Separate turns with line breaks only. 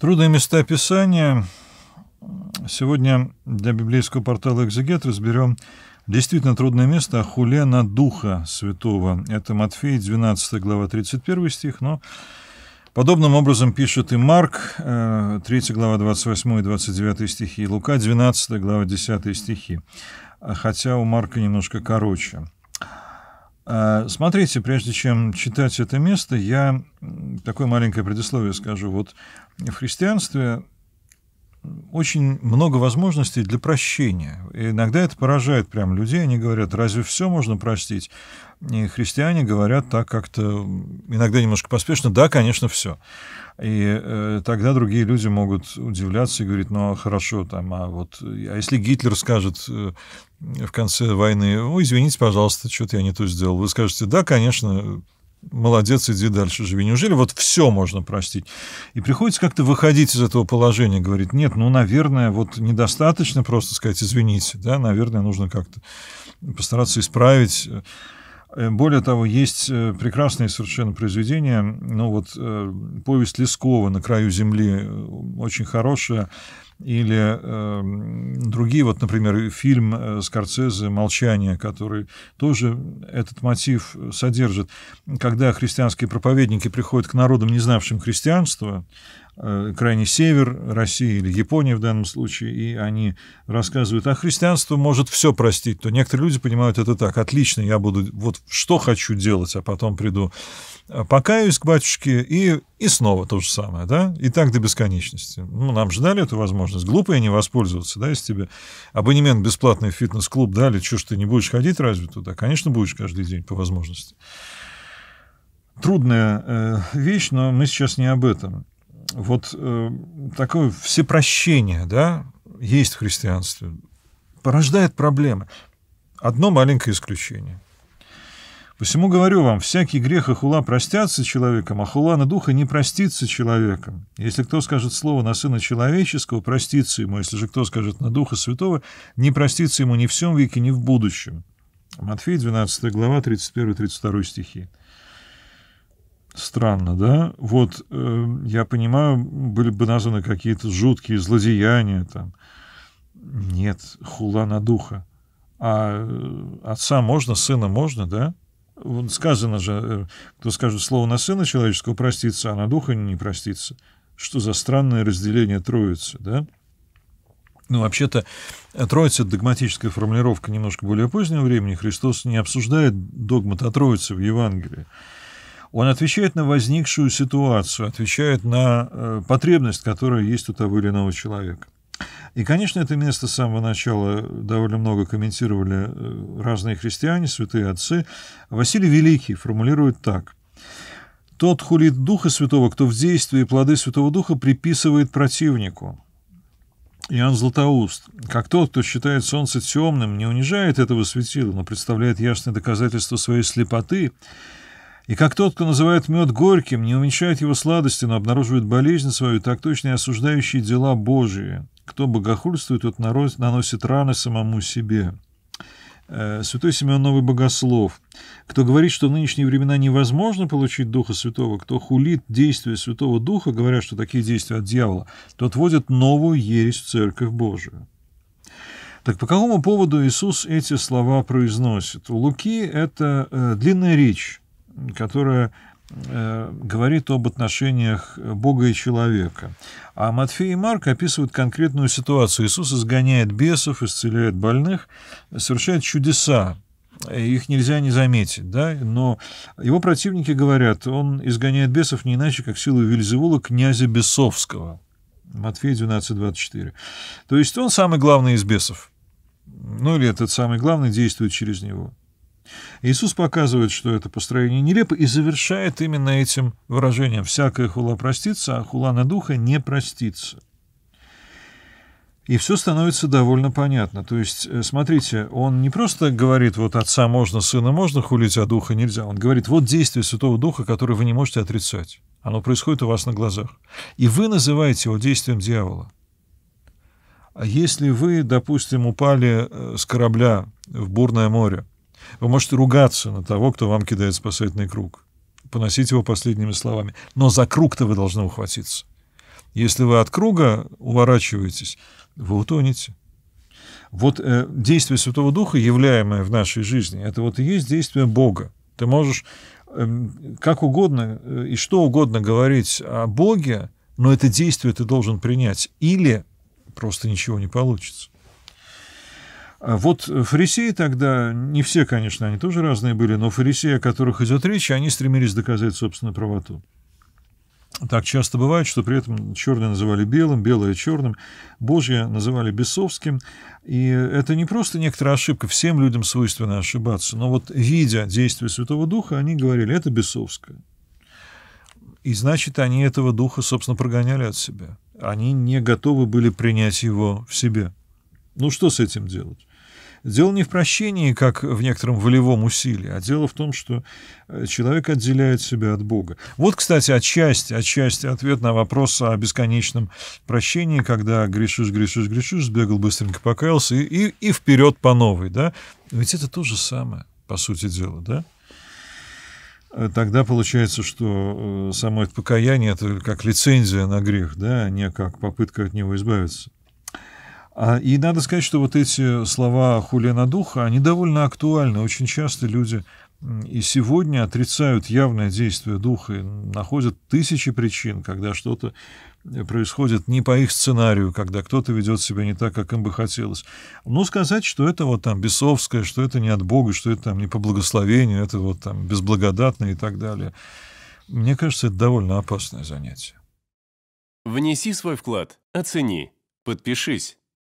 Трудные места Писания. Сегодня для библейского портала «Экзегет» разберем действительно трудное место «Ахуле на Духа Святого». Это Матфей, 12 глава, 31 стих, но Подобным образом пишет и Марк, 3 э, глава 28 и 29 стихи, и Лука, 12 глава 10 стихи, а хотя у Марка немножко короче. А, смотрите, прежде чем читать это место, я такое маленькое предисловие скажу. Вот в христианстве очень много возможностей для прощения. И иногда это поражает прям людей. Они говорят, разве все можно простить? И христиане говорят так как-то иногда немножко поспешно, да, конечно, все. И э, тогда другие люди могут удивляться и говорить, ну а хорошо, там, а вот, а если Гитлер скажет э, в конце войны, ой, извините, пожалуйста, что-то я не то сделал, вы скажете, да, конечно, молодец, иди дальше живи. Неужели вот все можно простить? И приходится как-то выходить из этого положения, говорить, нет, ну, наверное, вот недостаточно просто сказать, извините, да, наверное, нужно как-то постараться исправить Э, более того, есть э, прекрасные совершенно произведения. Ну вот э, повесть Лескова «На краю земли» очень хорошая. Или э, другие, вот, например, фильм Скорцезе «Молчание», который тоже этот мотив содержит. Когда христианские проповедники приходят к народам, не знавшим христианства, Э, крайний север России или Японии в данном случае, и они рассказывают, а христианство может все простить, то некоторые люди понимают это так, отлично, я буду вот что хочу делать, а потом приду, э, покаюсь к батюшке, и, и снова то же самое, да, и так до бесконечности. Ну, нам же дали эту возможность, глупо и не воспользоваться, да, если тебе абонемент бесплатный в фитнес-клуб дали, что ж ты не будешь ходить разве туда? Конечно, будешь каждый день по возможности трудная э, вещь, но мы сейчас не об этом вот э, такое всепрощение, да, есть в христианстве, порождает проблемы. Одно маленькое исключение. Посему говорю вам, всякий грех и хула простятся человеком, а хула на духа не простится человеком. Если кто скажет слово на сына человеческого, простится ему, а если же кто скажет на духа святого, не простится ему ни в всем веке, ни в будущем. Матфея 12 глава 31-32 стихи. Странно, да? Вот, э, я понимаю, были бы названы какие-то жуткие злодеяния там. Нет, хула на духа. А э, отца можно, сына можно, да? сказано же, э, кто скажет слово на сына человеческого простится, а на духа не простится. Что за странное разделение троицы, да? Ну, вообще-то, э, Троица — это догматическая формулировка немножко более позднего времени. Христос не обсуждает догмат о Троице в Евангелии. Он отвечает на возникшую ситуацию, отвечает на э, потребность, которая есть у того или иного человека. И, конечно, это место с самого начала довольно много комментировали э, разные христиане, святые отцы. Василий Великий формулирует так. «Тот хулит Духа Святого, кто в действии плоды Святого Духа приписывает противнику». Иоанн Златоуст. «Как тот, кто считает солнце темным, не унижает этого светила, но представляет ясное доказательство своей слепоты, и как тот, кто называет мед горьким, не уменьшает его сладости, но обнаруживает болезнь свою, так точно и осуждающие дела Божии. Кто богохульствует, тот наносит раны самому себе. Э, святой Симеон Новый Богослов. Кто говорит, что в нынешние времена невозможно получить Духа Святого, кто хулит действия Святого Духа, говоря, что такие действия от дьявола, тот вводит новую ересь в Церковь Божию. Так по какому поводу Иисус эти слова произносит? У Луки это э, длинная речь, которая э, говорит об отношениях Бога и человека. А Матфей и Марк описывают конкретную ситуацию. Иисус изгоняет бесов, исцеляет больных, совершает чудеса. Э, их нельзя не заметить, да? но его противники говорят, он изгоняет бесов не иначе, как силой Вильзевула князя Бесовского. Матфея 12:24. То есть он самый главный из бесов. Ну или этот самый главный действует через него. Иисус показывает, что это построение нелепо, и завершает именно этим выражением «всякая хула простится, а хула на духа не простится». И все становится довольно понятно. То есть, э, смотрите, он не просто говорит, вот отца можно, сына можно хулить, а духа нельзя. Он говорит, вот действие Святого Духа, которое вы не можете отрицать. Оно происходит у вас на глазах. И вы называете его действием дьявола. А Если вы, допустим, упали э, с корабля в бурное море, вы можете ругаться на того, кто вам кидает спасательный круг, поносить его последними словами. Но за круг-то вы должны ухватиться. Если вы от круга уворачиваетесь, вы утонете. Вот э, действие Святого Духа, являемое в нашей жизни, это вот и есть действие Бога. Ты можешь э, как угодно э, и что угодно говорить о Боге, но это действие ты должен принять. Или просто ничего не получится. А вот фарисеи тогда, не все, конечно, они тоже разные были, но фарисеи, о которых идет речь, они стремились доказать собственную правоту. Так часто бывает, что при этом черные называли белым, белое черным, Божье называли бесовским. И это не просто некоторая ошибка, всем людям свойственно ошибаться, но вот видя действие Святого Духа, они говорили, это бесовское. И значит, они этого Духа, собственно, прогоняли от себя. Они не готовы были принять его в себе. Ну что с этим делать? Дело не в прощении, как в некотором волевом усилии, а дело в том, что э, человек отделяет себя от Бога. Вот, кстати, отчасти, отчасти ответ на вопрос о бесконечном прощении, когда грешишь, грешишь, грешишь, сбегал быстренько, покаялся и, и, и вперед по новой, да? Ведь это то же самое, по сути дела, да? Э, тогда получается, что э, само это покаяние — это как лицензия на грех, да, а не как попытка от него избавиться. А, и надо сказать, что вот эти слова «хулена духа», они довольно актуальны. Очень часто люди и сегодня отрицают явное действие духа и находят тысячи причин, когда что-то э, происходит не по их сценарию, когда кто-то ведет себя не так, как им бы хотелось. Но сказать, что это вот там бесовское, что это не от Бога, что это там не по благословению, это вот там безблагодатно и так далее, мне кажется, это довольно опасное занятие. Внеси свой вклад, оцени, подпишись